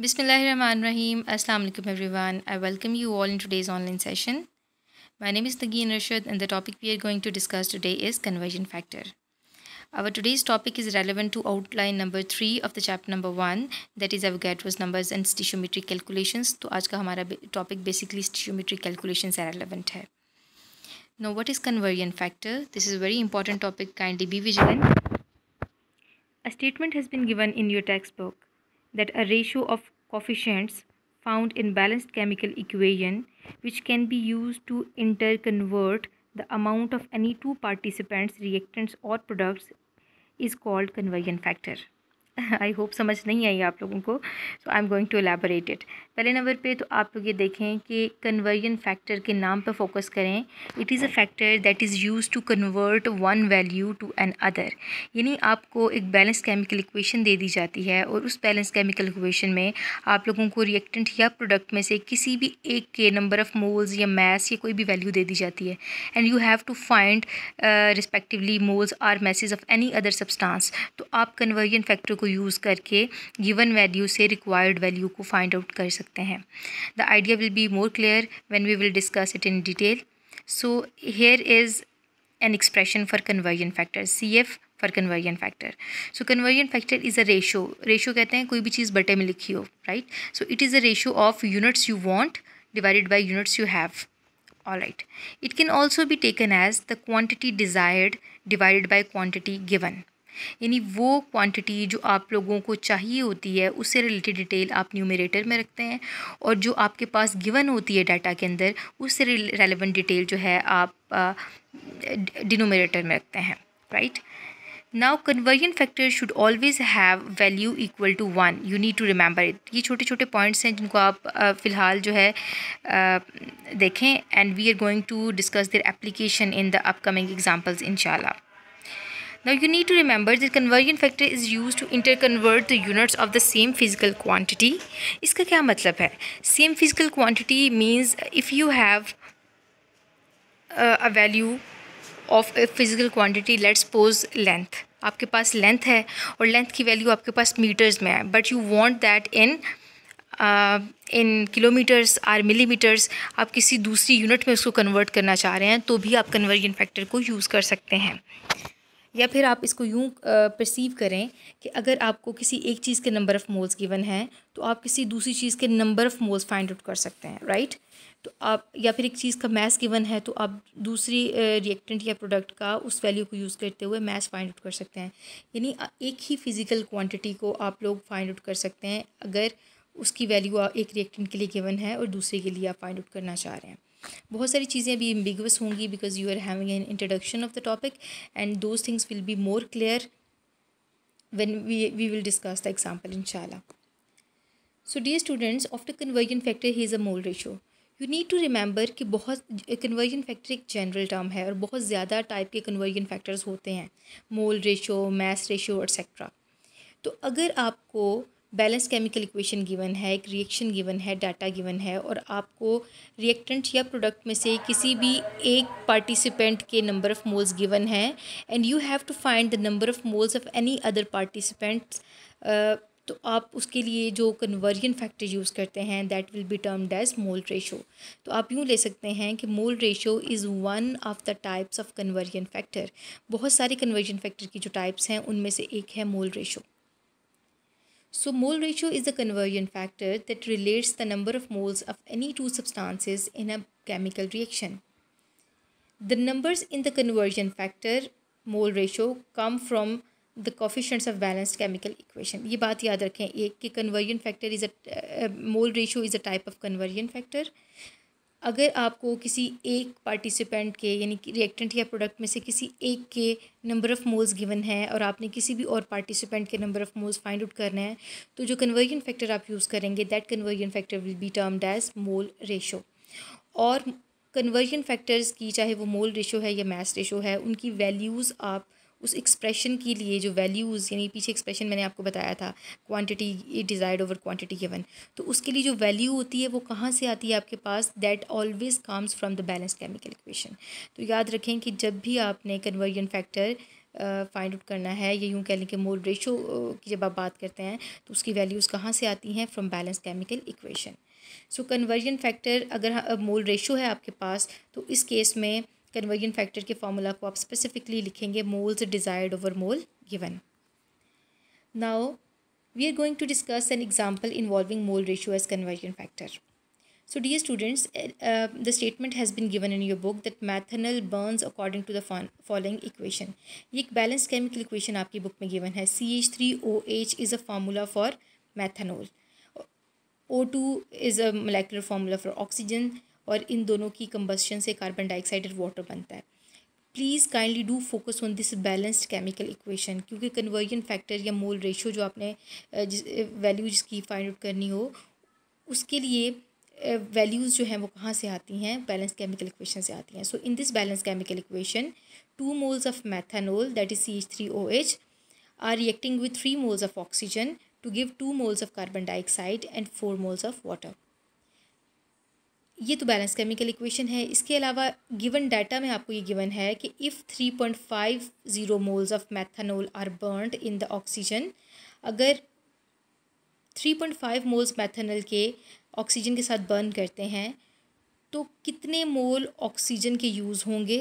Bismillahirrahmanirrahim. Assalamu alaikum everyone. I welcome you all in today's online session. My name is Nagin Rashid and the topic we are going to discuss today is conversion factor. Our today's topic is relevant to outline number 3 of the chapter number 1 that is Avogadro's numbers and stoichiometric calculations. So today's का topic basically stoichiometric calculations are relevant है. Now what is conversion factor? This is a very important topic. Kindly be vigilant. A statement has been given in your textbook that a ratio of coefficients found in balanced chemical equation which can be used to interconvert the amount of any two participants reactants or products is called conversion factor. I hope समझ नहीं आई आप लोगों को so I am going to elaborate it पहले number पे तो आप लोग ये देखें कि कन्वर्जन फैक्टर के नाम पर फोकस करें it is a factor that is use to convert one value to another यानी आपको एक बैलेंस केमिकल इक्वेशन दे दी जाती है और उस बैलेंस केमिकल इक्वेशन में आप लोगों को रिएक्टेंट या प्रोडक्ट में से किसी भी एक के नंबर ऑफ़ मोल्स या मैस या कोई भी वैल्यू दे दी जाती है and you have to find respectively moles or masses of any other substance तो आप कन्वर्जन फैक्टर को यूज़ करके गिवन वैल्यू से रिक्वायर्ड वैल्यू को फाइंड आउट कर सकते हैं the idea will be more clear when we will discuss it in detail so here is an expression for conversion factor C F for conversion factor so conversion factor is a ratio ratio कहते हैं कोई भी चीज़ बटे में लिखी हो right so it is a ratio of units you want divided by units you have all right it can also भी taken as the quantity desired divided by quantity given यानी वो क्वांटिटी जो आप लोगों को चाहिए होती है उससे रिलेटेड डिटेल आप न्यूमिरेटर में रखते हैं और जो आपके पास गिवन होती है डाटा के अंदर उससे रेलिवेंट डिटेल जो है आप डिनोमिनेटर में रखते हैं right now conversion factor should always have value equal to one you need to remember it ये छोटे छोटे पॉइंट्स हैं जिनको आप फ़िलहाल जो है देखें and we are going to discuss their application in the upcoming examples in Now you need to remember that conversion factor is used to interconvert the units of the same physical quantity. इसका क्या मतलब है Same physical quantity means if you have uh, a value of a physical quantity, let's suppose length. आपके पास length है और length की value आपके पास metres में है but you want that in in kilometres or millimetres आप किसी दूसरी यूनिट में उसको कन्वर्ट करना चाह रहे हैं तो भी आप कन्वर्जन फैक्टर को यूज़ कर सकते हैं या फिर आप इसको यूँ परसीव करें कि अगर आपको किसी एक चीज़ के नंबर ऑफ़ मोल्स गिवन है तो आप किसी दूसरी चीज़ के number of moles find out कर सकते हैं राइट तो आप या फिर एक चीज़ का मैस गिवन है तो आप दूसरी रिएक्टेंट या प्रोडक्ट का उस वैल्यू को यूज़ करते हुए मैस फाइंड आउट कर सकते हैं यानी एक ही फिज़िकल क्वान्टिटी को आप लोग फाइंड आउट कर सकते हैं अगर उसकी वैल्यू एक रिएक्टेंट के लिए गिवन है और दूसरे के लिए आप फाइंड आउट करना चाह रहे हैं बहुत सारी चीज़ें अभी एम्बिगस होंगी because you are having an introduction of the topic and those things will be more clear when we will will the example example inshallah. So the students of the conversion factor he is a mole ratio you need to remember कि बहुत conversion factor एक general term है और बहुत ज़्यादा type के conversion factors होते हैं mole ratio mass ratio etcetera तो अगर आपको बैलेंस केमिकल इक्वेशन गिवन है एक रिएक्शन गिवन है डाटा गिवन है और आपको रिएक्टेंट या प्रोडक्ट में से किसी भी एक पार्टिसिपेंट के नंबर ऑफ़ मोल्स गिवन है and you have to find the number of moles of any other participants तो आप उसके लिए जो कन्वर्जन फैक्टर यूज़ करते हैं that will be termed as mole ratio तो आप यूँ ले सकते हैं कि mole ratio is one of the types of conversion factor बहुत सारे कन्वर्जन फैक्टर की जो टाइप्स हैं उनमें से एक है mole ratio So mole ratio is a conversion factor that relates the number of moles of any two substances in a chemical reaction. The numbers in the conversion factor mole ratio come from the coefficients of balanced chemical equation. ये बात याद रखें एक कि is a is a mole ratio is a type of conversion factor अगर आपको किसी एक पार्टिसिपेंट के यानी कि रिएक्टेंट या प्रोडक्ट में से किसी एक के नंबर ऑफ़ मोल्स गिवन है और आपने किसी भी और पार्टिसिपेंट के number of moles find out करना है तो जो कन्वर्जन फैक्टर आप यूज़ करेंगे that conversion factor will be termed as mole ratio और कन्वर्जन फैक्टर्स की चाहे वो मोल रेशो है या मैस रेशो है उनकी वैल्यूज़ आप उस एक्सप्रेशन के लिए जो वैल्यूज़ यानी पीछे एक्सप्रेशन मैंने आपको बताया था quantity desired over quantity given तो उसके लिए जो वैल्यू होती है वो कहाँ से आती है आपके पास that always comes from the balance chemical equation तो याद रखें कि जब भी आपने कन्वर्जन फैक्टर फाइंड आउट करना है या यूँ कह लें कि मोल रेशो की जब आप बात करते हैं तो उसकी वैल्यूज़ कहाँ से आती हैं from balance chemical equation so conversion factor अगर मोल रेशो है आपके पास तो इस केस में कन्वर्जन फैक्टर के फार्मूला को आप स्पेसिफिकली लिखेंगे moles desired over mole given now we are going to discuss an example involving mole ratio as conversion factor so dear students the statement has been given in your book that methanol burns according to the following equation ये एक balance chemical equation आपकी book में given है C H three O H is a formula for methanol O two is a molecular formula for oxygen और इन दोनों की combustion से कार्बन डाइऑक्साइड और वाटर बनता है please kindly do focus on this balanced chemical equation क्योंकि conversion factor या मोल रेशो जो आपने जिस वैल्यू जिसकी फाइंड आउट करनी हो उसके लिए वैल्यूज़ जो हैं वो कहाँ से आती हैं बैलेंस केमिकल इक्वेशन से आती हैं so in this balance chemical equation two moles of methanol that is C H three O H are reacting with three moles of oxygen to give two moles of carbon dioxide and four moles of water ये तो balance chemical equation है इसके अलावा given data में आपको ये given है कि if three point five zero moles of methanol are burned in the oxygen अगर three point five moles methanol के ऑक्सीजन के साथ बर्न करते हैं तो कितने मोल ऑक्सीजन के यूज़ होंगे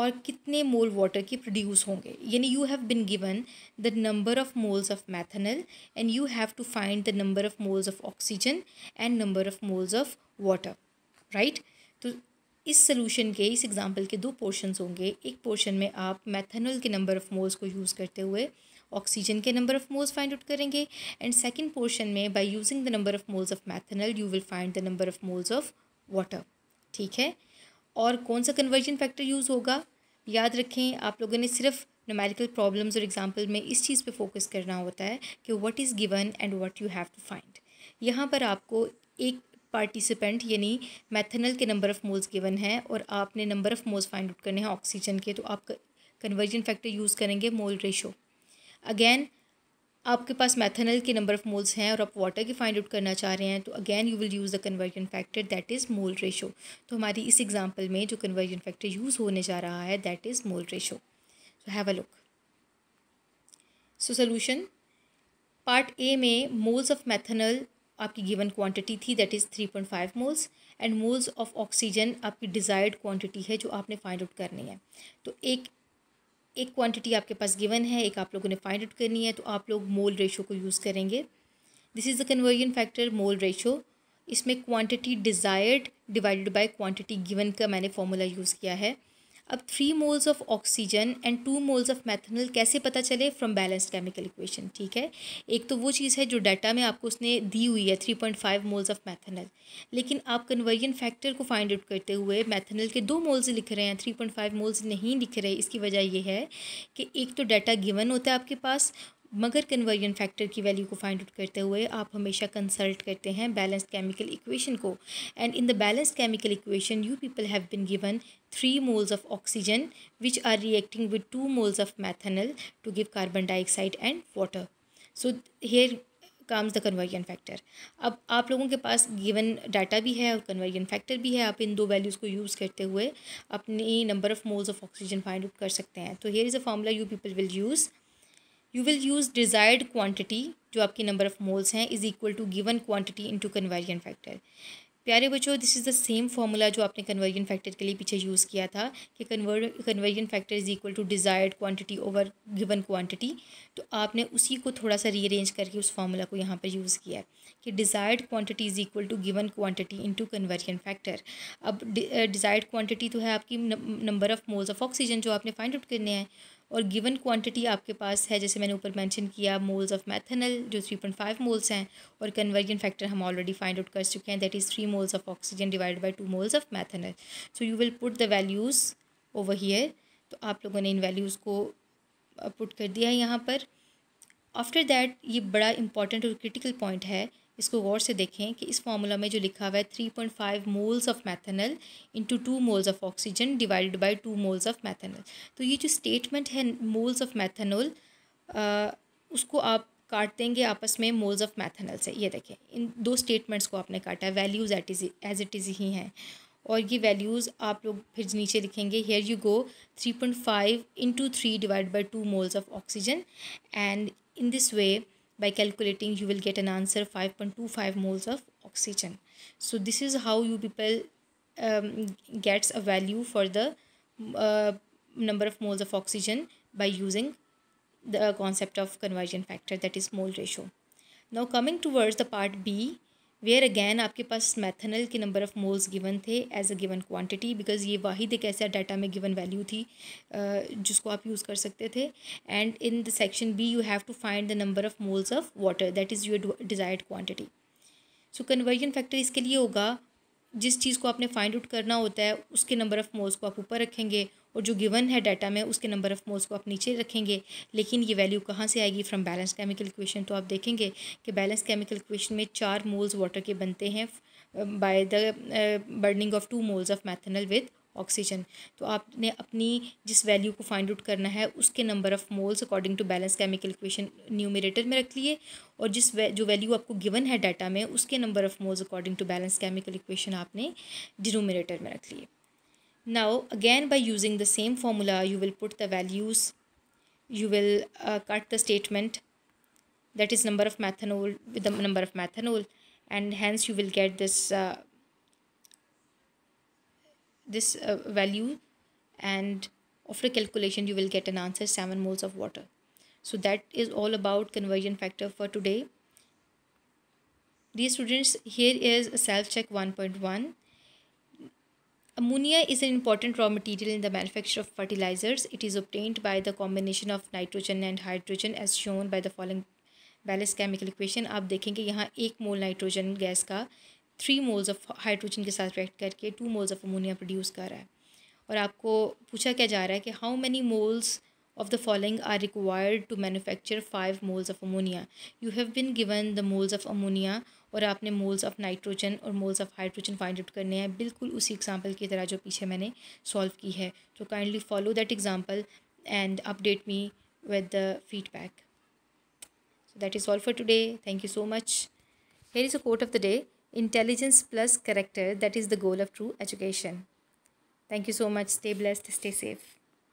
और कितने मोल वाटर के प्रोड्यूस होंगे यानी you have been given the number of moles of methanol and you have to find the number of moles of oxygen and number of moles of water right तो इस solution के इस example के दो portions होंगे एक portion में आप मैथनल के नंबर ऑफ़ मोल्स को यूज़ करते हुए ऑक्सीजन के number of moles find out करेंगे एंड सेकेंड पोर्शन में by using the number of moles of methanol you will find the number of moles of water ठीक है और कौन सा कन्वर्जन फैक्टर यूज़ होगा याद रखें आप लोगों ने सिर्फ नोमेरिकल प्रॉब्लम्स और एग्जाम्पल में इस चीज़ पे फोकस करना होता है कि what is given and what you have to find यहाँ पर आपको एक पार्टिसिपेंट यानी मैथनल के नंबर ऑफ़ मोल्स गिवन है और आपने number of moles find out करने हैं ऑक्सीजन के तो आप कन्वर्जन फैक्टर यूज़ करेंगे मोल रेशो अगेन आपके पास मैथनल के नंबर ऑफ़ मोल्स हैं और आप वाटर के फाइंड आउट करना चाह रहे हैं तो again you will use the conversion factor that is mole ratio तो हमारी इस एग्जाम्पल में जो कन्वर्जन फैक्टर यूज़ होने जा रहा है that is mole ratio so have a look so solution part A में मोल्स ऑफ मैथनल आपकी गिवन क्वांटिटी थी that is three point five moles and moles of oxygen आपकी डिज़ायर्ड क्वांटिटी है जो आपने फाइंड आउट करनी है तो एक एक क्वांटिटी आपके पास गिवन है एक आप लोगों ने फाइंड आउट करनी है तो आप लोग मोल रेशो को यूज़ करेंगे this is the conversion factor mole ratio इसमें quantity desired divided by quantity given का मैंने फॉर्मूला यूज़ किया है अब three moles of oxygen and two moles of methanol कैसे पता चले फ्रॉम बैलेंस्ड केमिकल इक्वेशन ठीक है एक तो वो चीज़ है जो डाटा में आपको उसने दी हुई है three point five moles of methanol लेकिन आप कन्वर्जन फैक्टर को फाइंड आउट करते हुए मैथनल के दो मोल्स लिख रहे हैं थ्री पॉइंट फाइव मोल्स नहीं लिख रहे इसकी वजह यह है कि एक तो डाटा गिवन होता है आपके पास मगर कन्वर्जन फैक्टर की वैल्यू को फाइंड आउट करते हुए आप हमेशा कंसल्ट करते हैं बैलेंस्ड केमिकल इक्वेशन को and in the balanced chemical equation you people have been given three moles of oxygen which are reacting with two moles of methanol to give carbon dioxide and water so here comes the conversion factor अब आप लोगों के पास given data भी है और conversion factor भी है आप इन दो वैल्यूज़ को यूज़ करते हुए अपनी number of moles of oxygen find out कर सकते हैं तो here is a formula you people will use you will use desired quantity जो आपकी नंबर ऑफ़ मोल्स हैं is equal to given into conversion factor प्यारे बच्चों this is the same formula जो आपने कन्वर्जन फैक्टर के लिए पीछे यूज़ किया था कि conver conversion factor is equal to desired quantity over given quantity तो आपने उसी को थोड़ा सा रीअरेंज करके उस फार्मूला को यहाँ पर यूज़ किया है कि desired quantity is equal to given into conversion factor अब डिज़ायर्ड क्वान्टिटी uh, तो है आपकी number of moles of oxygen जो आपने फाइंड आउट करने हैं और गिवन क्वांटिटी आपके पास है जैसे मैंने ऊपर मेंशन किया मोल्स ऑफ मैथनल जो थ्री पॉइंट फाइव मोल्स हैं और कन्वर्जन फैक्टर हम ऑलरेडी फाइंड आउट कर चुके हैं that is three moles of oxygen divide by two moles of methanol so you will put the values over here तो आप लोगों ने इन वैल्यूज़ को पुट uh, कर दिया है यहाँ पर आफ्टर दैट ये बड़ा इंपॉर्टेंट और क्रिटिकल पॉइंट है इसको गौर से देखें कि इस फार्मूला में जो लिखा हुआ है three point five moles of methanol into two moles of oxygen divided by two moles of methanol तो ये जो स्टेटमेंट है मोल्स ऑफ मैथनल उसको आप काट देंगे आपस में मोल्स ऑफ मैथनल से ये देखें इन दो स्टेटमेंट्स को आपने काटा है values at is as it is ही हैं और ये वैल्यूज़ आप लोग फिर नीचे लिखेंगे here you go three point five into three divide by two moles of oxygen and in this way by calculating you will get an answer 5.25 moles of oxygen so this is how you people um, gets a value for the uh, number of moles of oxygen by using the concept of conversion factor that is mole ratio now coming towards the part b where again आपके पास methanol के number of moles given थे as a given quantity because ये वाहिद एक ऐसा data में given value थी जिसको आप यूज़ कर सकते थे and in the section B you have to find the number of moles of water that is your desired quantity so conversion factor इसके लिए होगा जिस चीज़ को आपने फाइंड आउट करना होता है उसके नंबर ऑफ़ मोल्स को आप ऊपर रखेंगे और जो गिवन है डाटा में उसके नंबर ऑफ़ मोल्स को आप नीचे रखेंगे लेकिन ये वैल्यू कहाँ से आएगी फ्रॉम बैलेंस केमिकल इक्वेशन तो आप देखेंगे कि बैलेंस केमिकल इक्वेशन में चार मोल्स वाटर के बनते हैं by the burning of two moles of methanol with oxygen तो आपने अपनी जिस वैल्यू को फाइंड आउट करना है उसके number of moles according to balance chemical equation numerator में रख लिए और जिस वै, जो वैल्यू आपको गिवन है डाटा में उसके number of moles according to balance chemical equation आपने डिनोमिनेटर में रख लिए Now again by using the same formula you will put the values, you will uh, cut the statement that is number of methanol with the number of methanol and hence you will get this uh, this uh, value and after calculation you will get an answer 7 moles of water. So that is all about conversion factor for today. Dear students, here is self-check 1.1. Ammonia is an important raw material in the manufacture of fertilizers. It is obtained by the combination of nitrogen and hydrogen as shown by the following balance chemical equation आप देखेंगे यहाँ एक mole nitrogen gas का three moles of hydrogen के साथ react करके two moles of ammonia produce कर रहा है और आपको पूछा क्या जा रहा है कि how many moles of the following are required to manufacture 5 moles of ammonia. You have been given the moles of ammonia or आपने moles of nitrogen or moles of hydrogen find out करने हैं बिल्कुल उसी example की तरह जो पीछे मैंने सॉल्व की है तो kindly follow that example and update me with the feedback so that is all for today thank you so much here is a quote of intelligence plus character that is the goal of true education thank you so much stay blessed stay safe